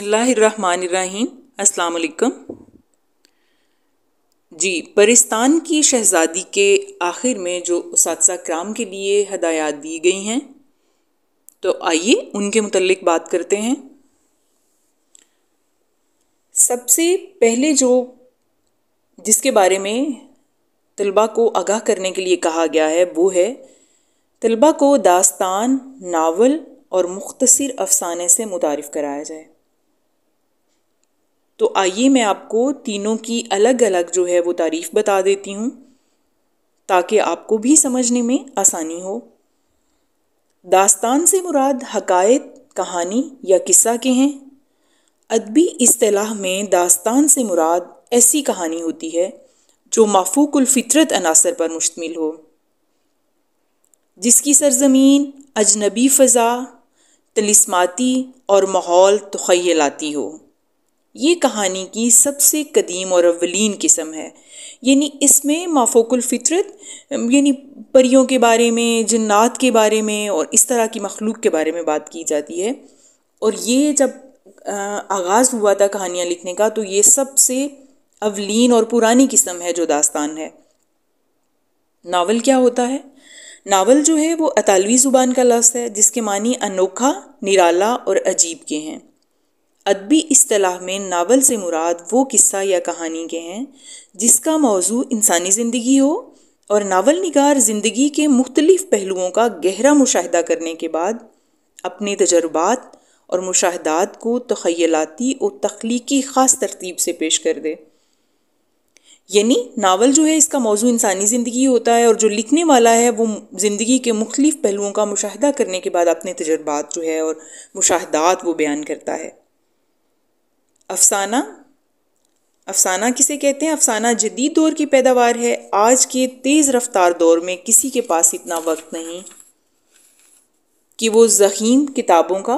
बिसमीम् अस्सलाम जी परिस्तान की शहज़ादी के आखिर में जो उस क्राम के लिए हदायत दी गई हैं तो आइए उनके मतलब बात करते हैं सबसे पहले जो जिसके बारे में तलबा को आगाह करने के लिए कहा गया है वो है तलबा को दास्तान नावल और मुख्तसर अफसाने से मुतारफ़ कराया जाए तो आइए मैं आपको तीनों की अलग अलग जो है वो तारीफ़ बता देती हूँ ताकि आपको भी समझने में आसानी हो दास्तान से मुराद हकायत कहानी या किस्सा के हैं अदबी असलाह में दास्तान से मुराद ऐसी कहानी होती है जो माफूकुलफ़ितरत अनासर पर मुश्तमिल हो जिसकी सरजमीन अजनबी फ़ा तलिस्माती और माहौल तखयलाती हो ये कहानी की सबसे कदीम और अवलिन किस्म है यानी इसमें माफोकुल फितरत यानी परियों के बारे में जन्नात के बारे में और इस तरह की मखलूक के बारे में बात की जाती है और ये जब आगाज़ हुआ था कहानियाँ लिखने का तो ये सबसे अवलिन और पुरानी किस्म है जो दास्तान है नावल क्या होता है नावल जो है वो अतालवी ज़ुबान का लफ्ज़ है जिसके मानी अनोखा निराला और अजीब के हैं अदबी असलाह में नावल से मुराद वो किस्सा या कहानी के हैं जिसका मौजू इंसानी ज़िंदगी हो और नावल नगार ज़िंदगी के मुख्तलिफ़ पहलुओं का गहरा मुशाह करने के बाद अपने तजर्बात और मुशाहदात को तखयलाती और तख्लीकी ख़ास तरतीब से पेश कर दे यानी नावल जो है इसका मौजू इंसानी ज़िंदगी होता है और जो लिखने वाला है वो ज़िंदगी के मुख्तलिफ़ पहलुओं का मुशाह करने के बाद अपने तजर्बात जो है और मुशाहदात वो बयान करता है अफसाना अफसाना किसे कहते हैं अफसाना जदीद दौर की पैदावार है आज के तेज़ रफ्तार दौर में किसी के पास इतना वक्त नहीं कि वो जखीम किताबों का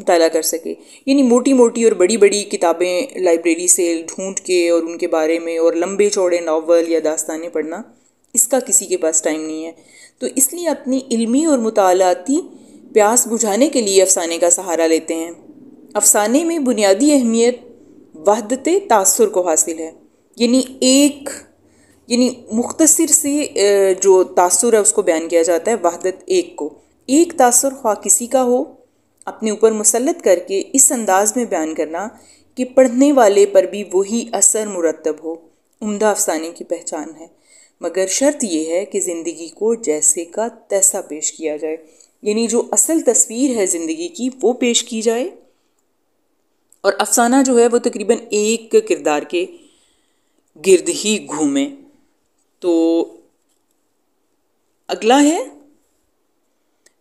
मताल कर सके यानी मोटी मोटी और बड़ी बड़ी किताबें लाइब्रेरी से ढूंढ के और उनके बारे में और लंबे चौड़े नावल या दास्तानें पढ़ना इसका किसी के पास टाइम नहीं है तो इसलिए अपनी इल्मी और मतलती प्यास बुझाने के लिए अफसाने का सहारा लेते हैं अफसाने में बुनियादी अहमियत वहदत तासर को हासिल है यानी एक यानी मुख्तर से जो तासर है उसको बयान किया जाता है वहदत एक को एक तासर ख्वा किसी का हो अपने ऊपर मुसलत करके इस अंदाज में बयान करना कि पढ़ने वाले पर भी वही असर मुरतब हो उमदा अफसाने की पहचान है मगर शर्त यह है कि ज़िंदगी को जैसे का तैसा पेश किया जाए यानी जो असल तस्वीर है ज़िंदगी की वो पेश की जाए और अफसाना जो है वो तकरीबन एक किरदार के गिरद ही घूमे तो अगला है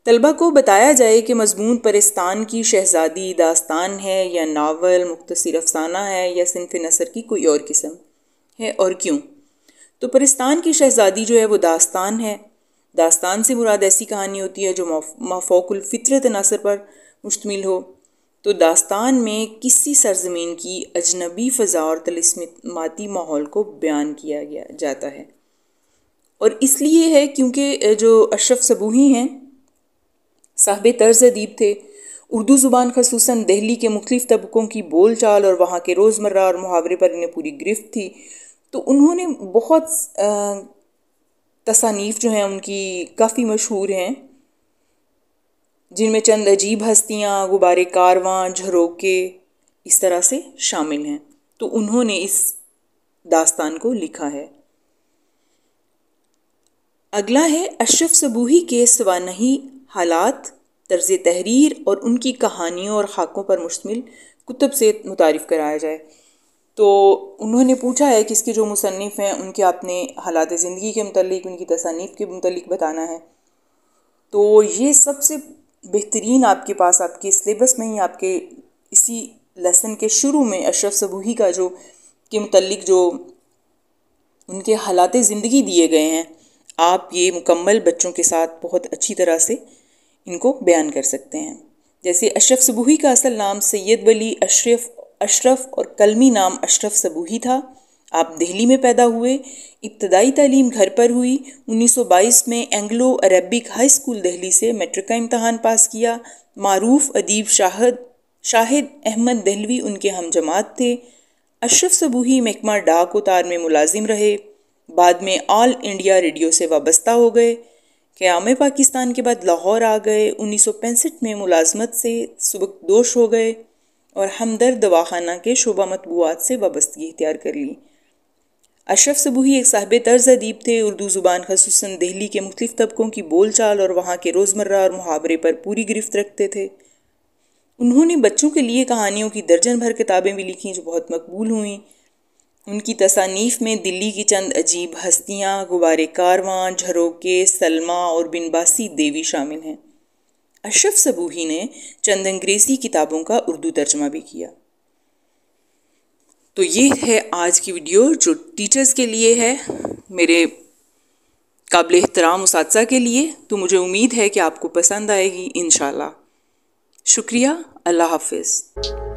तलबा को बताया जाए कि मजमून परिस्तान की शहजादी दास्तान है या नावल मुख्तर अफसाना है या सिनफ नसर की कोई और किस्म है और क्यों तो परिस्तान की शहजादी जो है वो दास्तान है दास्तान से मुराद ऐसी कहानी होती है जो माफोकुल नसर पर मुश्तमिल हो तो दास्तान में किसी सरजमीन की अजनबी फ़ा और तलस्माती माहौल को बयान किया गया जाता है और इसलिए है क्योंकि जो अशरफ सबूही हैं साहब तर्ज अदीब थे उर्दू ज़ुबान खसूस दहली के मुख्त तबकों की बोल चाल और वहाँ के रोज़मर्रा और मुहावरे पर इन्हें पूरी गिरफ्त थी तो उन्होंने बहुत तसानीफ़ जो हैं उनकी काफ़ी मशहूर हैं जिनमें चंद अजीब हस्तियाँ गुब्बारे कारवां झरोके इस तरह से शामिल हैं तो उन्होंने इस दास्तान को लिखा है अगला है अशरफ सबूही के सवानही हालात तर्ज तहरीर और उनकी कहानियों और खाकों पर मुश्तमिल कुतुब से मुतारफ़ कराया जाए तो उन्होंने पूछा है कि इसके जो मुसनफ़ हैं उनके आपने हालात ज़िंदगी के मतलब उनकी तसानीफ़ के मतलब बताना है तो ये सबसे बेहतरीन आपके पास आपके सिलेबस में ही आपके इसी लेसन के शुरू में अशरफ सबूही का जो के मतलब जो उनके हालात ज़िंदगी दिए गए हैं आप ये मुकम्मल बच्चों के साथ बहुत अच्छी तरह से इनको बयान कर सकते हैं जैसे अशरफ सबूही का असल नाम सैयद वली अशरफ अशरफ और कलमी नाम अशरफ सबूही था आप दिल्ली में पैदा हुए इब्तदाई तलीम घर पर हुई 1922 में Anglo Arabic high school Delhi से मेट्रिक का इम्तहान पास किया मरूफ अदीब शाहद शाहिद अहमद दहलवी उनके हम जमात थे अशरफ सबूही महकमा डाक उतार में मुलाजिम रहे बाद में ऑल इंडिया रेडियो से वाबस्ता हो गए क़्याम पाकिस्तान के बाद लाहौर आ गए उन्नीस में मुलाजमत से सबकदोश हो गए और हमदर्द दवाखाना के शोबा मतबूआत से वाबस्तगी इख्तियार कर ली अशरफ सबूही एक साहब तर्ज अदीब थे उर्दू ज़ुबान खसूस दिल्ली के मुख्तु तबकों की बोल चाल और वहाँ के रोज़मर्रा और मुहावरे पर पूरी गिरफ्त रखते थे उन्होंने बच्चों के लिए कहानियों की दर्जन भर किताबें भी लिखीं जो बहुत मकबूल हुईं उनकी तसानीफ में दिल्ली की चंद अजीब हस्तियाँ गुबारे कारवां झरोके सलमा और बिनबासी देवी शामिल हैं अशरफ सबूही ने चंद अंग्रेज़ी किताबों का उर्दू तर्जमा भी किया तो ये है आज की वीडियो जो टीचर्स के लिए है मेरे काबिल एहतराम उस के लिए तो मुझे उम्मीद है कि आपको पसंद आएगी इन शुक्रिया अल्लाह हाफिज़